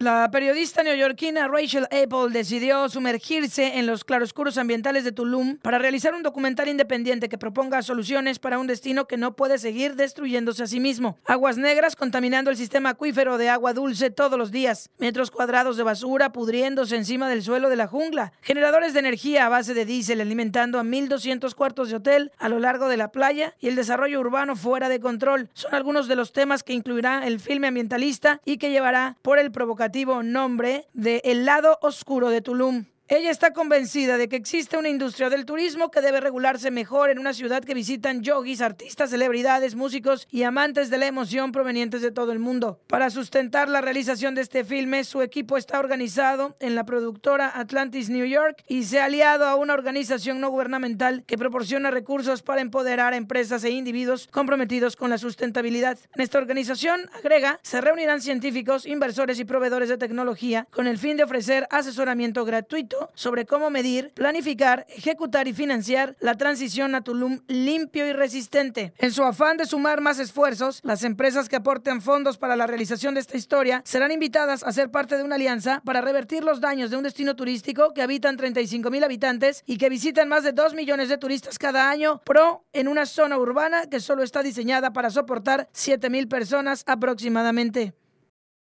La periodista neoyorquina Rachel Apple decidió sumergirse en los claroscuros ambientales de Tulum para realizar un documental independiente que proponga soluciones para un destino que no puede seguir destruyéndose a sí mismo. Aguas negras contaminando el sistema acuífero de agua dulce todos los días, metros cuadrados de basura pudriéndose encima del suelo de la jungla, generadores de energía a base de diésel alimentando a 1.200 cuartos de hotel a lo largo de la playa y el desarrollo urbano fuera de control son algunos de los temas que incluirá el filme ambientalista y que llevará por el provocativo nombre de El lado oscuro de Tulum. Ella está convencida de que existe una industria del turismo que debe regularse mejor en una ciudad que visitan yoguis, artistas, celebridades, músicos y amantes de la emoción provenientes de todo el mundo. Para sustentar la realización de este filme, su equipo está organizado en la productora Atlantis New York y se ha aliado a una organización no gubernamental que proporciona recursos para empoderar a empresas e individuos comprometidos con la sustentabilidad. En esta organización, agrega, se reunirán científicos, inversores y proveedores de tecnología con el fin de ofrecer asesoramiento gratuito sobre cómo medir, planificar, ejecutar y financiar la transición a Tulum limpio y resistente. En su afán de sumar más esfuerzos, las empresas que aporten fondos para la realización de esta historia serán invitadas a ser parte de una alianza para revertir los daños de un destino turístico que habitan 35 mil habitantes y que visitan más de 2 millones de turistas cada año pro en una zona urbana que solo está diseñada para soportar 7 personas aproximadamente.